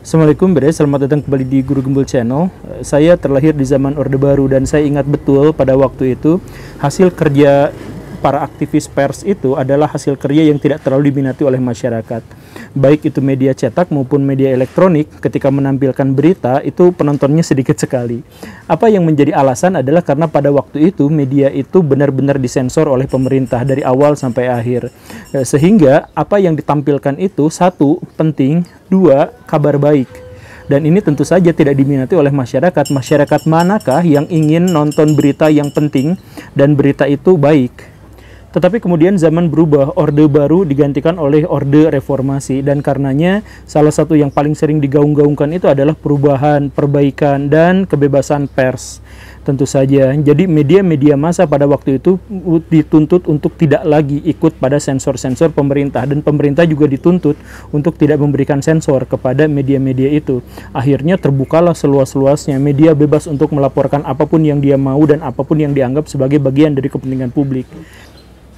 Assalamualaikum Bre, selamat datang kembali di Guru Gembul Channel. Eh, saya terlahir di zaman Orde Baru dan saya ingat betul pada waktu itu hasil kerja para aktivis pers itu adalah hasil kerja yang tidak terlalu diminati oleh masyarakat baik itu media cetak maupun media elektronik ketika menampilkan berita itu penontonnya sedikit sekali. Apa yang menjadi alasan adalah karena pada waktu itu media itu benar-benar disensor oleh pemerintah dari awal sampai akhir. Eh, sehingga apa yang ditampilkan itu satu penting, dua kabar baik dan ini tentu saja tidak diminati oleh masyarakat. Masyarakat manakah yang ingin nonton berita yang penting dan berita itu baik? Tetapi kemudian zaman berubah, orde baru digantikan oleh orde reformasi dan karenanya salah satu yang paling sering digaung-gaungkan itu adalah perubahan, perbaikan dan kebebasan pers. Tentu saja. Jadi media-media masa pada waktu itu dituntut untuk tidak lagi ikut pada sensor-sensor pemerintah dan pemerintah juga dituntut untuk tidak memberikan sensor kepada media-media itu. Akhirnya terbukalah seluas-luasnya media bebas untuk melaporkan apapun yang dia mau dan apapun yang dianggap sebagai bagian dari kepentingan publik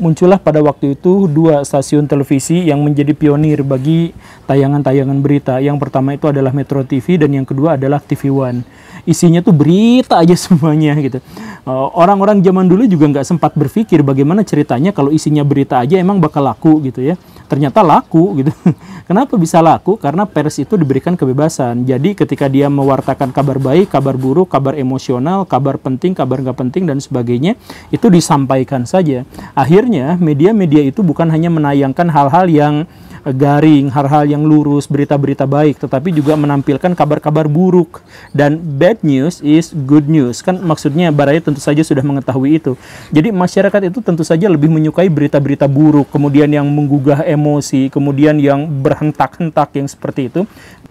muncullah pada waktu itu dua stasiun televisi yang menjadi pionir bagi tayangan-tayangan berita. Yang pertama itu adalah Metro TV dan yang kedua adalah TV One. Isinya tuh berita aja semuanya gitu. Eh, orang-orang zaman dulu juga nggak sempat berpikir bagaimana ceritanya kalau isinya berita aja emang bakal laku gitu ya ternyata laku gitu. Kenapa bisa laku? Karena pers itu diberikan kebebasan. Jadi ketika dia mewartakan kabar baik, kabar buruk, kabar emosional, kabar penting, kabar nggak penting dan sebagainya, itu disampaikan saja. Akhirnya media-media itu bukan hanya menayangkan hal-hal yang garing, hal-hal yang lurus, berita-berita baik, tetapi juga menampilkan kabar-kabar buruk dan bad news is good news. Kan maksudnya Baraya tentu saja sudah mengetahui itu. Jadi masyarakat itu tentu saja lebih menyukai berita-berita buruk, kemudian yang menggugah emosi, kemudian yang berhentak-hentak yang seperti itu.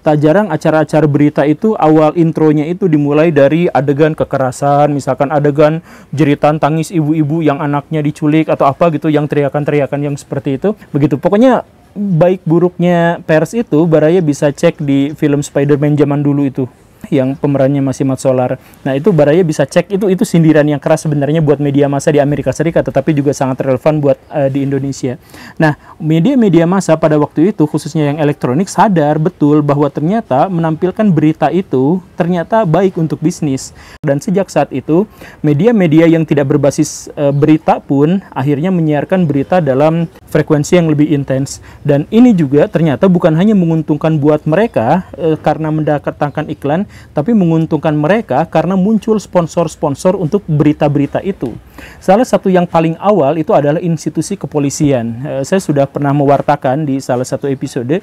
Tak jarang acara-acara berita itu awal intronya itu dimulai dari adegan kekerasan, misalkan adegan jeritan tangis ibu-ibu yang anaknya diculik atau apa gitu, yang teriakan-teriakan yang seperti itu. Begitu. Pokoknya baik buruknya pers itu Baraya bisa cek di film Spider-Man zaman dulu itu yang pemerannya masih Mat Solar. Nah itu Baraya bisa cek itu itu sindiran yang keras sebenarnya buat media massa di Amerika Serikat, tetapi juga sangat relevan buat uh, di Indonesia. Nah media-media massa pada waktu itu khususnya yang elektronik sadar betul bahwa ternyata menampilkan berita itu ternyata baik untuk bisnis dan sejak saat itu media-media yang tidak berbasis uh, berita pun akhirnya menyiarkan berita dalam frekuensi yang lebih intens dan ini juga ternyata bukan hanya menguntungkan buat mereka uh, karena mendatangkan iklan tapi menguntungkan mereka karena muncul sponsor-sponsor untuk berita-berita itu. Salah satu yang paling awal itu adalah institusi kepolisian. Eh, saya sudah pernah mewartakan di salah satu episode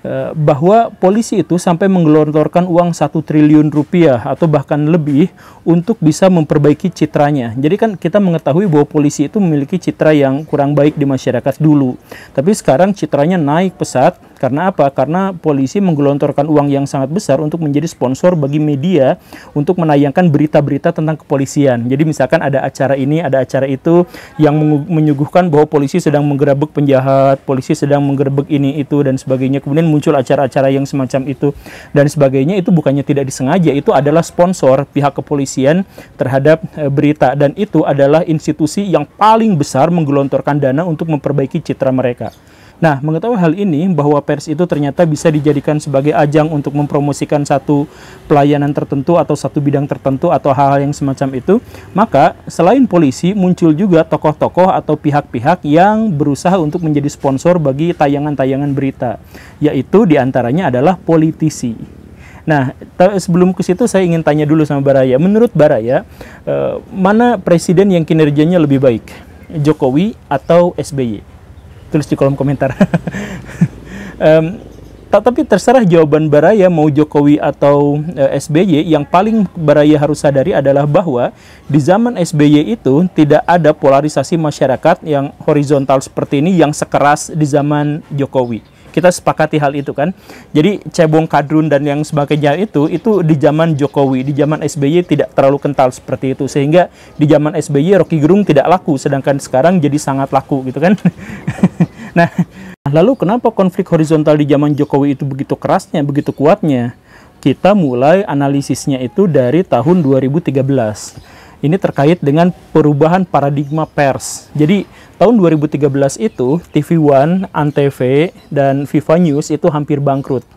Eh, bahwa polisi itu sampai menggelontorkan uang satu triliun rupiah atau bahkan lebih untuk bisa memperbaiki citranya. Jadi kan kita mengetahui bahwa polisi itu memiliki citra yang kurang baik di masyarakat dulu. Tapi sekarang citranya naik pesat karena apa? Karena polisi menggelontorkan uang yang sangat besar untuk menjadi sponsor bagi media untuk menayangkan berita-berita tentang kepolisian. Jadi misalkan ada acara ini, ada acara itu yang menyuguhkan bahwa polisi sedang menggerebek penjahat, polisi sedang menggerebek ini itu dan sebagainya. Kemudian muncul acara-acara yang semacam itu dan sebagainya itu bukannya tidak disengaja itu adalah sponsor pihak kepolisian terhadap e, berita dan itu adalah institusi yang paling besar menggelontorkan dana untuk memperbaiki citra mereka. Nah, mengetahui hal ini bahwa pers itu ternyata bisa dijadikan sebagai ajang untuk mempromosikan satu pelayanan tertentu atau satu bidang tertentu atau hal-hal yang semacam itu, maka selain polisi muncul juga tokoh-tokoh atau pihak-pihak yang berusaha untuk menjadi sponsor bagi tayangan-tayangan berita, yaitu diantaranya adalah politisi. Nah, sebelum ke situ saya ingin tanya dulu sama Baraya. Menurut Baraya, eh, mana presiden yang kinerjanya lebih baik? Jokowi atau SBY? tulis di kolom komentar. um, tapi terserah jawaban Baraya mau Jokowi atau e, eh, SBY yang paling Baraya harus sadari adalah bahwa di zaman SBY itu tidak ada polarisasi masyarakat yang horizontal seperti ini yang sekeras di zaman Jokowi kita sepakati hal itu kan. Jadi cebong kadrun dan yang sebagainya itu itu di zaman Jokowi, di zaman SBY tidak terlalu kental seperti itu sehingga di zaman SBY Rocky Gerung tidak laku sedangkan sekarang jadi sangat laku gitu kan. nah, lalu kenapa konflik horizontal di zaman Jokowi itu begitu kerasnya, begitu kuatnya? Kita mulai analisisnya itu dari tahun 2013 ini terkait dengan perubahan paradigma pers. Jadi tahun 2013 itu TV One, Antv, dan Viva News itu hampir bangkrut.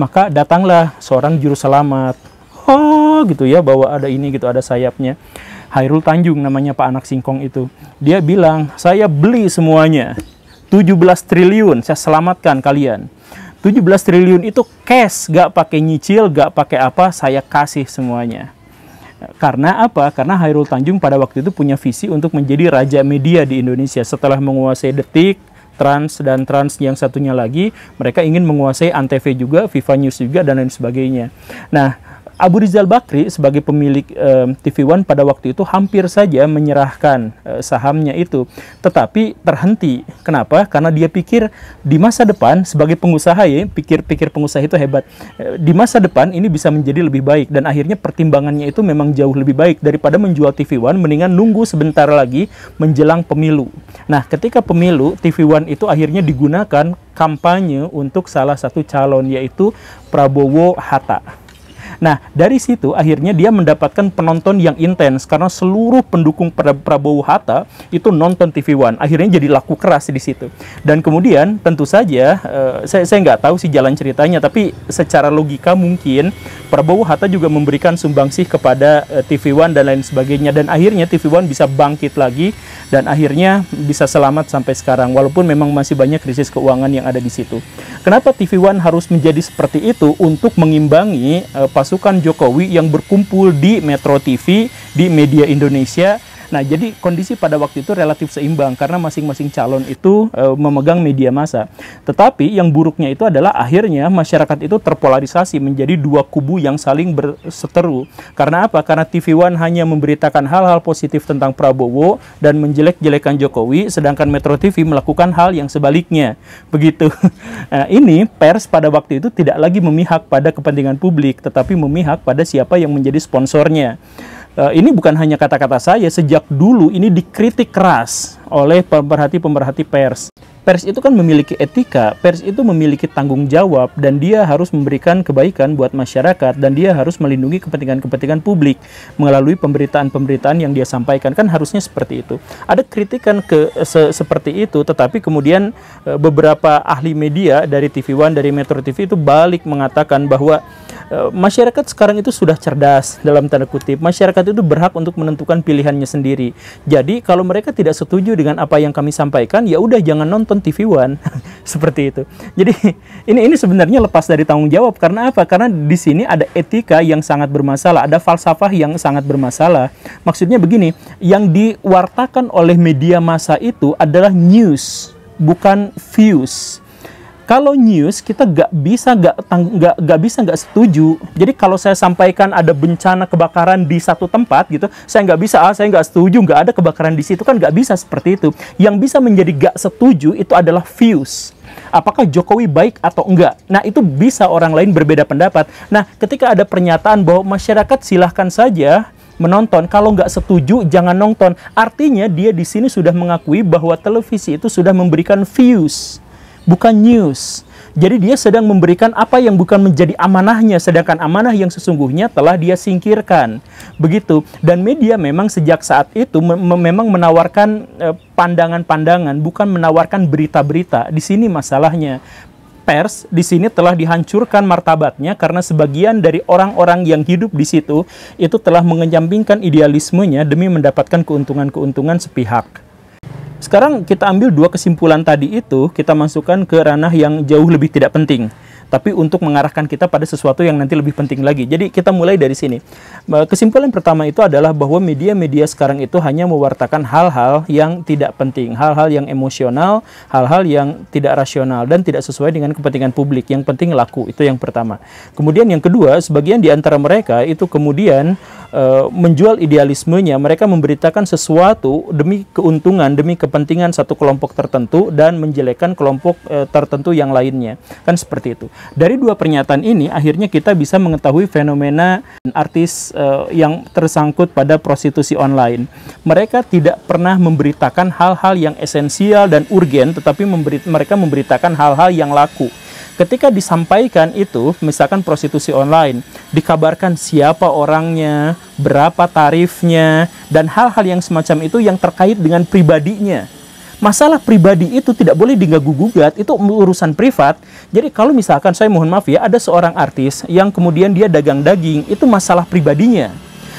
Maka datanglah seorang juru selamat. Oh gitu ya bahwa ada ini gitu ada sayapnya. Hairul Tanjung namanya Pak Anak Singkong itu. Dia bilang, "Saya beli semuanya. 17 triliun saya selamatkan kalian." 17 triliun itu cash, gak pakai nyicil, gak pakai apa, saya kasih semuanya. Karena apa? Karena Hairul Tanjung pada waktu itu punya visi untuk menjadi raja media di Indonesia. Setelah menguasai Detik, Trans dan Trans yang satunya lagi, mereka ingin menguasai Antv juga, Viva News juga dan lain sebagainya. Nah, Abu Rizal Bakri sebagai pemilik eh, TV One pada waktu itu hampir saja menyerahkan eh, sahamnya itu, tetapi terhenti. Kenapa? Karena dia pikir di masa depan sebagai pengusaha ya, pikir-pikir pengusaha itu hebat. Eh, di masa depan ini bisa menjadi lebih baik dan akhirnya pertimbangannya itu memang jauh lebih baik daripada menjual TV One, mendingan nunggu sebentar lagi menjelang pemilu. Nah, ketika pemilu TV One itu akhirnya digunakan kampanye untuk salah satu calon yaitu Prabowo Hatta. Nah, dari situ akhirnya dia mendapatkan penonton yang intens karena seluruh pendukung Prabowo Hatta itu nonton TV One. Akhirnya jadi laku keras di situ. Dan kemudian tentu saja uh, saya saya nggak tahu sih jalan ceritanya, tapi secara logika mungkin Prabowo Hatta juga memberikan sumbangsih kepada uh, eh, TV One dan lain sebagainya. Dan akhirnya TV One bisa bangkit lagi dan akhirnya bisa selamat sampai sekarang. Walaupun memang masih banyak krisis keuangan yang ada di situ. Kenapa TV One harus menjadi seperti itu untuk mengimbangi uh, eh, pas pasukan Jokowi yang berkumpul di Metro TV, di media Indonesia Nah, jadi kondisi pada waktu itu relatif seimbang karena masing-masing calon itu e, memegang media massa. Tetapi yang buruknya itu adalah akhirnya masyarakat itu terpolarisasi menjadi dua kubu yang saling berseteru. Karena apa? Karena TV One hanya memberitakan hal-hal positif tentang Prabowo dan menjelek-jelekan Jokowi, sedangkan Metro TV melakukan hal yang sebaliknya. Begitu. Nah, ini pers pada waktu itu tidak lagi memihak pada kepentingan publik, tetapi memihak pada siapa yang menjadi sponsornya. Eh, ini bukan hanya kata-kata saya, sejak dulu ini dikritik keras oleh pemerhati-pemerhati pers. Pers itu kan memiliki etika, pers itu memiliki tanggung jawab, dan dia harus memberikan kebaikan buat masyarakat, dan dia harus melindungi kepentingan-kepentingan publik melalui pemberitaan-pemberitaan yang dia sampaikan. Kan harusnya seperti itu. Ada kritikan ke se seperti itu, tetapi kemudian e, beberapa ahli media dari TV One, dari Metro TV itu balik mengatakan bahwa e, masyarakat sekarang itu sudah cerdas dalam tanda kutip. Masyarakat itu berhak untuk menentukan pilihannya sendiri. Jadi kalau mereka tidak setuju dengan apa yang kami sampaikan, ya udah jangan nonton TV One seperti itu. Jadi ini ini sebenarnya lepas dari tanggung jawab karena apa? Karena di sini ada etika yang sangat bermasalah, ada falsafah yang sangat bermasalah. Maksudnya begini, yang diwartakan oleh media massa itu adalah news, bukan views kalau news kita gak bisa nggak nggak gak bisa gak setuju. Jadi kalau saya sampaikan ada bencana kebakaran di satu tempat gitu, saya gak bisa, ah, saya gak setuju, nggak ada kebakaran di situ kan gak bisa seperti itu. Yang bisa menjadi gak setuju itu adalah views apakah Jokowi baik atau enggak. Nah, itu bisa orang lain berbeda pendapat. Nah, ketika ada pernyataan bahwa masyarakat silahkan saja menonton, kalau nggak setuju jangan nonton. Artinya dia di sini sudah mengakui bahwa televisi itu sudah memberikan views bukan news. Jadi dia sedang memberikan apa yang bukan menjadi amanahnya, sedangkan amanah yang sesungguhnya telah dia singkirkan. Begitu. Dan media memang sejak saat itu me memang menawarkan eh, pandangan-pandangan, bukan menawarkan berita-berita. Di sini masalahnya pers di sini telah dihancurkan martabatnya karena sebagian dari orang-orang yang hidup di situ itu telah mengenyampingkan idealismenya demi mendapatkan keuntungan-keuntungan sepihak. Sekarang kita ambil dua kesimpulan tadi itu, kita masukkan ke ranah yang jauh lebih tidak penting tapi untuk mengarahkan kita pada sesuatu yang nanti lebih penting lagi. Jadi kita mulai dari sini. Eh, kesimpulan pertama itu adalah bahwa media-media sekarang itu hanya mewartakan hal-hal yang tidak penting, hal-hal yang emosional, hal-hal yang tidak rasional dan tidak sesuai dengan kepentingan publik. Yang penting laku itu yang pertama. Kemudian yang kedua, sebagian di antara mereka itu kemudian eh, menjual idealismenya, mereka memberitakan sesuatu demi keuntungan, demi kepentingan satu kelompok tertentu dan menjelekkan kelompok eh, tertentu yang lainnya. Kan seperti itu. Dari dua pernyataan ini akhirnya kita bisa mengetahui fenomena artis uh, yang tersangkut pada prostitusi online. Mereka tidak pernah memberitakan hal-hal yang esensial dan urgen tetapi memberi, mereka memberitakan hal-hal yang laku. Ketika disampaikan itu, misalkan prostitusi online, dikabarkan siapa orangnya, berapa tarifnya, dan hal-hal yang semacam itu yang terkait dengan pribadinya masalah pribadi itu tidak boleh diganggu gugat itu urusan privat jadi kalau misalkan saya mohon maaf ya ada seorang artis yang kemudian dia dagang daging itu masalah pribadinya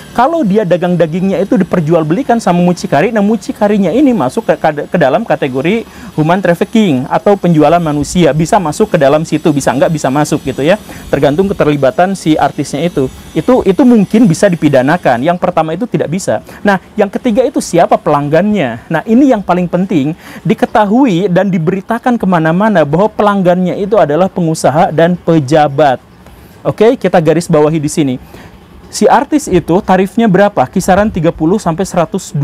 kalau dia dagang dagingnya itu diperjualbelikan sama mucikari, nah mucikarinya ini masuk ke, ke dalam kategori human trafficking atau penjualan manusia. Bisa masuk ke dalam situ, bisa nggak bisa masuk gitu ya. Tergantung keterlibatan si artisnya itu. Itu itu mungkin bisa dipidanakan. Yang pertama itu tidak bisa. Nah, yang ketiga itu siapa pelanggannya. Nah, ini yang paling penting diketahui dan diberitakan kemana-mana bahwa pelanggannya itu adalah pengusaha dan pejabat. Oke, kita garis bawahi di sini si artis itu tarifnya berapa? Kisaran 30 sampai 120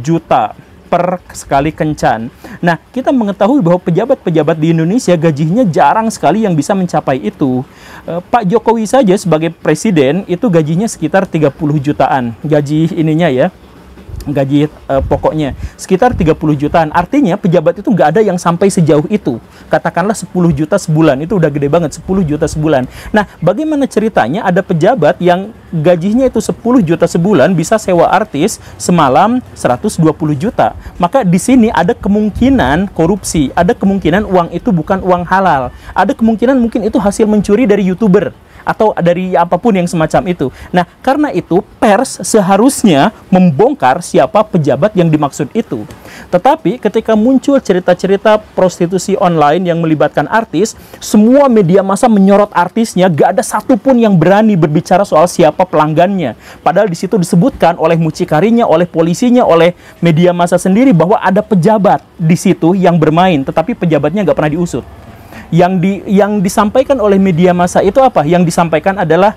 juta per sekali kencan. Nah, kita mengetahui bahwa pejabat-pejabat di Indonesia gajinya jarang sekali yang bisa mencapai itu. Eh, Pak Jokowi saja sebagai presiden itu gajinya sekitar 30 jutaan. Gaji ininya ya, gaji uh, pokoknya sekitar 30 jutaan. Artinya pejabat itu nggak ada yang sampai sejauh itu. Katakanlah 10 juta sebulan itu udah gede banget 10 juta sebulan. Nah, bagaimana ceritanya ada pejabat yang gajinya itu 10 juta sebulan bisa sewa artis semalam 120 juta. Maka di sini ada kemungkinan korupsi, ada kemungkinan uang itu bukan uang halal. Ada kemungkinan mungkin itu hasil mencuri dari YouTuber atau dari apapun yang semacam itu. Nah, karena itu pers seharusnya membongkar siapa pejabat yang dimaksud itu. Tetapi ketika muncul cerita-cerita prostitusi online yang melibatkan artis, semua media massa menyorot artisnya, gak ada satupun yang berani berbicara soal siapa pelanggannya. Padahal di situ disebutkan oleh mucikarinya, oleh polisinya, oleh media massa sendiri bahwa ada pejabat di situ yang bermain, tetapi pejabatnya gak pernah diusut yang di yang disampaikan oleh media massa itu apa? Yang disampaikan adalah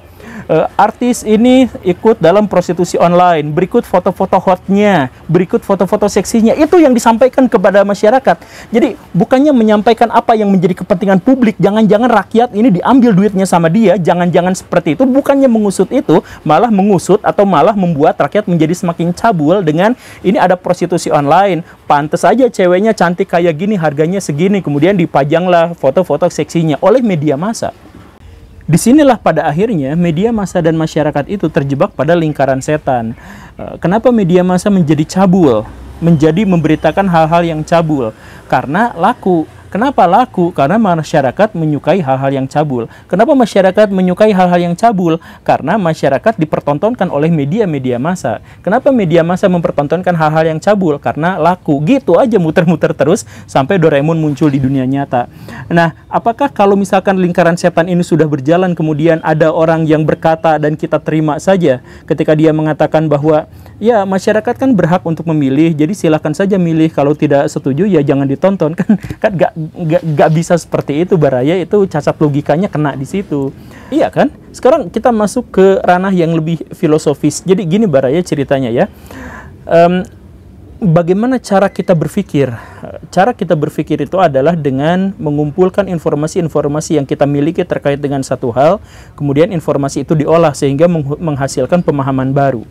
Eh, artis ini ikut dalam prostitusi online, berikut foto-foto hotnya, berikut foto-foto seksinya. Itu yang disampaikan kepada masyarakat. Jadi bukannya menyampaikan apa yang menjadi kepentingan publik, jangan-jangan rakyat ini diambil duitnya sama dia, jangan-jangan seperti itu. Bukannya mengusut itu, malah mengusut atau malah membuat rakyat menjadi semakin cabul dengan ini ada prostitusi online. Pantas aja ceweknya cantik kayak gini, harganya segini, kemudian dipajanglah foto-foto seksinya oleh media massa. Disinilah pada akhirnya media massa dan masyarakat itu terjebak pada lingkaran setan. Eh, kenapa media massa menjadi cabul, menjadi memberitakan hal-hal yang cabul? Karena laku Kenapa laku? Karena masyarakat menyukai hal-hal yang cabul. Kenapa masyarakat menyukai hal-hal yang cabul? Karena masyarakat dipertontonkan oleh media-media massa. Kenapa media massa mempertontonkan hal-hal yang cabul? Karena laku. Gitu aja muter-muter terus sampai Doraemon muncul di dunia nyata. Nah, apakah kalau misalkan lingkaran setan ini sudah berjalan kemudian ada orang yang berkata dan kita terima saja ketika dia mengatakan bahwa ya masyarakat kan berhak untuk memilih, jadi silahkan saja milih kalau tidak setuju ya jangan ditonton kan kan gak nggak nggak bisa seperti itu Baraya itu cacat logikanya kena di situ iya kan sekarang kita masuk ke ranah yang lebih filosofis jadi gini Baraya ceritanya ya um, bagaimana cara kita berpikir? Cara kita berpikir itu adalah dengan mengumpulkan informasi-informasi yang kita miliki terkait dengan satu hal, kemudian informasi itu diolah sehingga menghasilkan pemahaman baru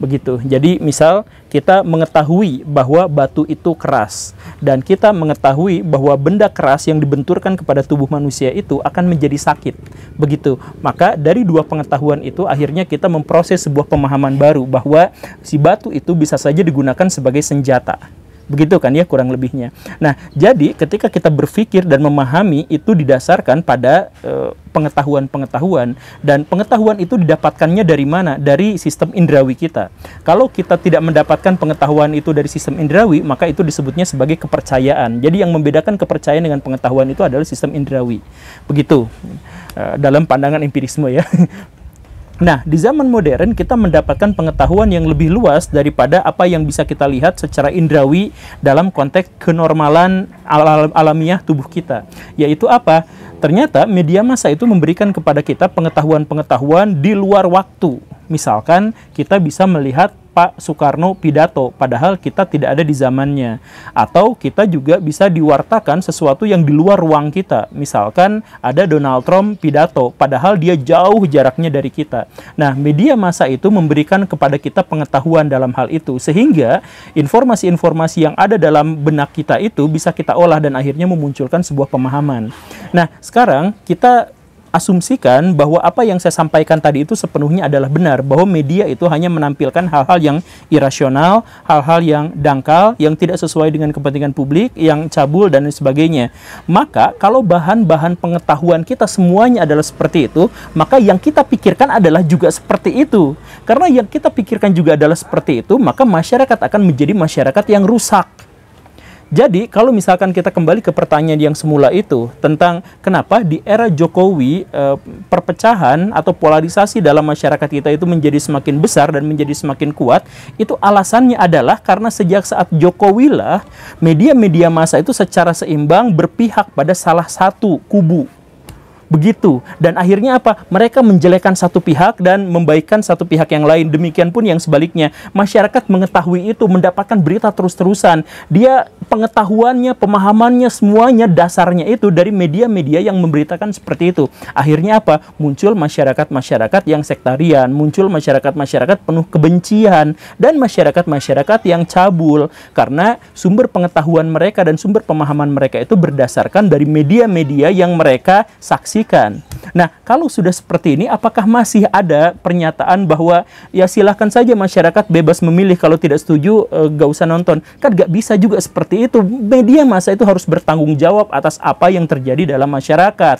begitu. Jadi misal kita mengetahui bahwa batu itu keras dan kita mengetahui bahwa benda keras yang dibenturkan kepada tubuh manusia itu akan menjadi sakit. Begitu. Maka dari dua pengetahuan itu akhirnya kita memproses sebuah pemahaman baru bahwa si batu itu bisa saja digunakan sebagai senjata. Begitu kan ya kurang lebihnya. Nah, jadi ketika kita berpikir dan memahami itu didasarkan pada eh, pengetahuan-pengetahuan dan pengetahuan itu didapatkannya dari mana? Dari sistem indrawi kita. Kalau kita tidak mendapatkan pengetahuan itu dari sistem indrawi, maka itu disebutnya sebagai kepercayaan. Jadi yang membedakan kepercayaan dengan pengetahuan itu adalah sistem indrawi. Begitu. Eh, dalam pandangan empirisme ya. Nah, di zaman modern kita mendapatkan pengetahuan yang lebih luas daripada apa yang bisa kita lihat secara indrawi dalam konteks kenormalan al alamiah tubuh kita. Yaitu apa? Ternyata media massa itu memberikan kepada kita pengetahuan-pengetahuan di luar waktu. Misalkan kita bisa melihat Pak Soekarno pidato, padahal kita tidak ada di zamannya. Atau kita juga bisa diwartakan sesuatu yang di luar ruang kita. Misalkan ada Donald Trump pidato, padahal dia jauh jaraknya dari kita. Nah, media massa itu memberikan kepada kita pengetahuan dalam hal itu, sehingga informasi-informasi yang ada dalam benak kita itu bisa kita olah dan akhirnya memunculkan sebuah pemahaman. Nah, sekarang kita asumsikan bahwa apa yang saya sampaikan tadi itu sepenuhnya adalah benar, bahwa media itu hanya menampilkan hal-hal yang irasional, hal-hal yang dangkal, yang tidak sesuai dengan kepentingan publik, yang cabul dan sebagainya. Maka kalau bahan-bahan pengetahuan kita semuanya adalah seperti itu, maka yang kita pikirkan adalah juga seperti itu. Karena yang kita pikirkan juga adalah seperti itu, maka masyarakat akan menjadi masyarakat yang rusak jadi kalau misalkan kita kembali ke pertanyaan yang semula itu tentang kenapa di era Jokowi eh, perpecahan atau polarisasi dalam masyarakat kita itu menjadi semakin besar dan menjadi semakin kuat, itu alasannya adalah karena sejak saat Jokowi lah media-media massa itu secara seimbang berpihak pada salah satu kubu begitu dan akhirnya apa mereka menjelekan satu pihak dan membaikkan satu pihak yang lain demikian pun yang sebaliknya masyarakat mengetahui itu mendapatkan berita terus-terusan dia pengetahuannya pemahamannya semuanya dasarnya itu dari media-media yang memberitakan seperti itu akhirnya apa muncul masyarakat-masyarakat yang sektarian muncul masyarakat-masyarakat penuh kebencian dan masyarakat-masyarakat yang cabul karena sumber pengetahuan mereka dan sumber pemahaman mereka itu berdasarkan dari media-media yang mereka saksi Nah, kalau sudah seperti ini, apakah masih ada pernyataan bahwa ya silahkan saja masyarakat bebas memilih kalau tidak setuju e, gak usah nonton? Kan gak bisa juga seperti itu. Media masa itu harus bertanggung jawab atas apa yang terjadi dalam masyarakat.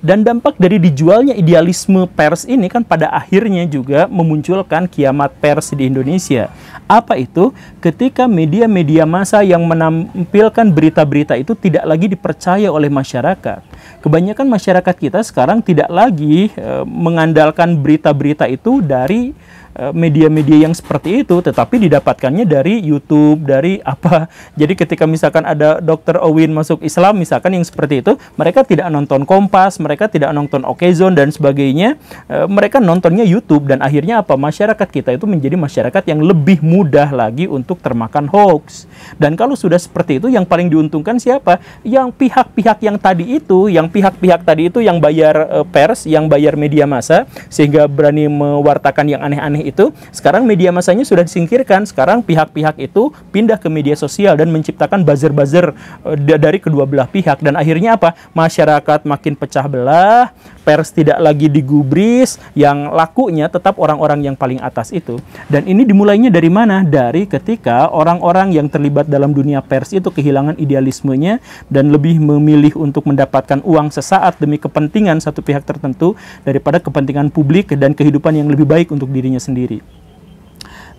Dan dampak dari dijualnya idealisme pers ini kan pada akhirnya juga memunculkan kiamat pers di Indonesia. Apa itu? Ketika media-media massa yang menampilkan berita-berita itu tidak lagi dipercaya oleh masyarakat. Kebanyakan masyarakat kita sekarang tidak lagi e, mengandalkan berita-berita itu dari Eh, media-media yang seperti itu, tetapi didapatkannya dari YouTube, dari apa. Jadi ketika misalkan ada Dr. Owin masuk Islam, misalkan yang seperti itu, mereka tidak nonton Kompas, mereka tidak nonton Okezone dan sebagainya, e, mereka nontonnya YouTube dan akhirnya apa? Masyarakat kita itu menjadi masyarakat yang lebih mudah lagi untuk termakan hoax. Dan kalau sudah seperti itu, yang paling diuntungkan siapa? Yang pihak-pihak yang tadi itu, yang pihak-pihak tadi itu yang bayar e, pers, yang bayar media massa, sehingga berani mewartakan yang aneh-aneh itu sekarang media masanya sudah disingkirkan sekarang pihak-pihak itu pindah ke media sosial dan menciptakan buzzer-buzzer eh, dari kedua belah pihak dan akhirnya apa masyarakat makin pecah belah pers tidak lagi digubris, yang lakunya tetap orang-orang yang paling atas itu. Dan ini dimulainya dari mana? Dari ketika orang-orang yang terlibat dalam dunia pers itu kehilangan idealismenya dan lebih memilih untuk mendapatkan uang sesaat demi kepentingan satu pihak tertentu daripada kepentingan publik dan kehidupan yang lebih baik untuk dirinya sendiri.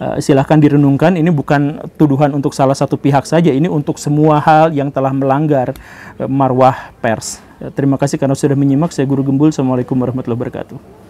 Eh, silahkan direnungkan ini bukan tuduhan untuk salah satu pihak saja ini untuk semua hal yang telah melanggar eh, marwah pers Ya, terima kasih karena sudah menyimak. Saya Guru Gembul. Assalamualaikum warahmatullahi wabarakatuh.